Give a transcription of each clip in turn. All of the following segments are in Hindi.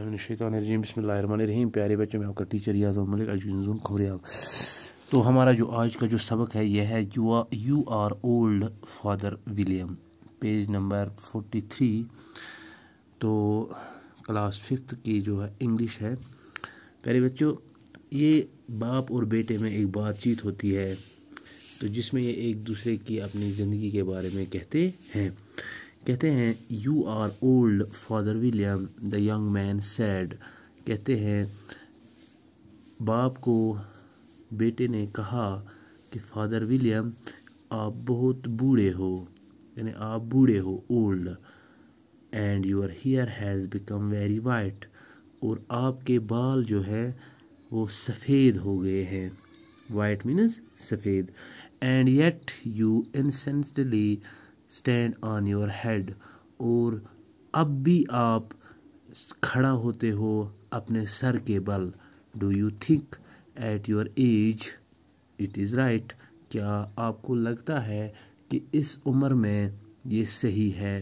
अल्लाम बसमीम प्यारे बच्चों में आपका टीचर याज मलिक एजुकेशन खुमरियाम तो हमारा जो आज का जो सबक है यह है you are you are old father William page number forty three तो क्लास फिफ्थ की जो है इंग्लिश है प्यारे बच्चों ये बाप और बेटे में एक बातचीत होती है तो जिसमें ये एक दूसरे की अपनी ज़िंदगी के बारे में कहते हैं कहते हैं you are old father William the young man said कहते हैं बाप को बेटे ने कहा कि फादर विलियम आप बहुत बूढ़े हो यानी आप बूढ़े हो old and your hair has become very white और आपके बाल जो है वो सफ़ेद हो गए हैं वाइट मीन्स सफ़ेद and yet you incessantly stand on your head और अब भी आप खड़ा होते हो अपने सर के बल do you think at your age it is right क्या आपको लगता है कि इस उम्र में ये सही है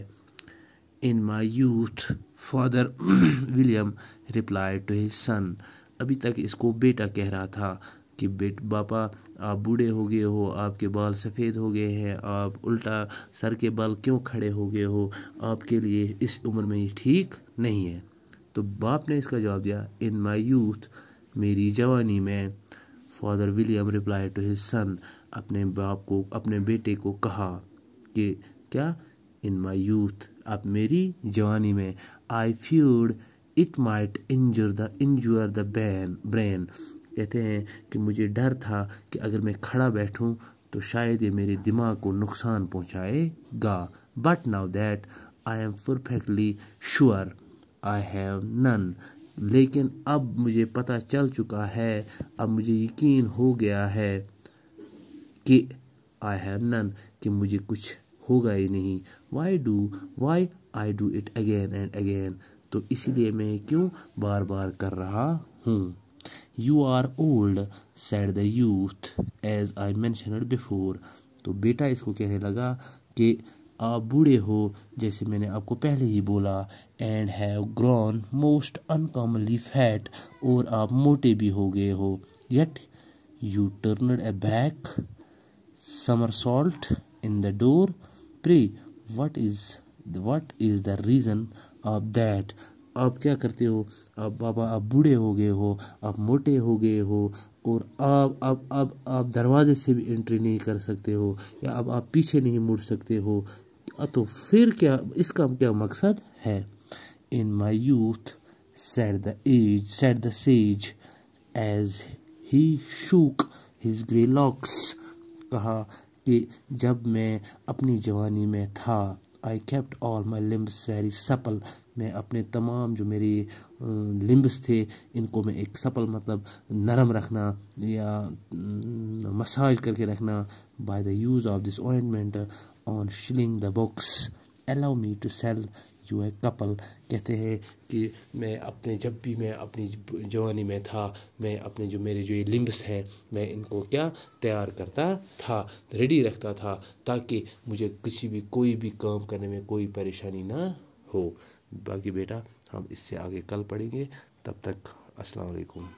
in my youth Father William reply to his son अभी तक इसको बेटा कह रहा था कि बेट पापा आप बूढ़े हो गए हो आपके बाल सफ़ेद हो गए हैं आप उल्टा सर के बाल क्यों खड़े हो गए हो आपके लिए इस उम्र में ये ठीक नहीं है तो बाप ने इसका जवाब दिया इन माई यूथ मेरी जवानी में Father William reply to his son अपने बाप को अपने बेटे को कहा कि क्या इन माई यूथ आप मेरी जवानी में I feared it might injure the injure the ban brain कहते हैं कि मुझे डर था कि अगर मैं खड़ा बैठूं तो शायद ये मेरे दिमाग को नुकसान पहुंचाएगा but now that I am perfectly sure I have none लेकिन अब मुझे पता चल चुका है अब मुझे यकीन हो गया है कि आई हैव नन कि मुझे कुछ होगा ही नहीं why do why I do it again and again तो इसलिए मैं क्यों बार बार कर रहा हूँ you are old said the youth as I mention before तो बेटा इसको कहने लगा कि आप बूढ़े हो जैसे मैंने आपको पहले ही बोला and have grown most uncommonly fat और आप मोटे भी हो गए हो yet you turn a back somersault in the door pray what is what is the reason of that आप क्या करते हो आप बाबा आप बूढ़े हो गए हो आप मोटे हो गए हो और आप अब अब आप दरवाजे से भी एंट्री नहीं कर सकते हो या अब आप पीछे नहीं मुड़ सकते हो तो फिर क्या इसका क्या मकसद है in my youth said the age said the sage as he shook his grey locks कहा कि जब मैं अपनी जवानी में था I kept all my limbs very supple मैं अपने तमाम जो मेरे लिम्ब्स थे इनको मैं एक सपल मतलब नरम रखना या मसाज करके रखना by the use of this ointment one shilling the box allow me to sell जो है कपल कहते हैं कि मैं अपने जब भी मैं अपनी जवानी में था मैं अपने जो मेरे जो ये लिम्ब्स हैं मैं इनको क्या तैयार करता था रेडी रखता था ताकि मुझे किसी भी कोई भी काम करने में कोई परेशानी ना हो बाकी बेटा हम इससे आगे कल पढ़ेंगे तब तक अस्सलाम वालेकुम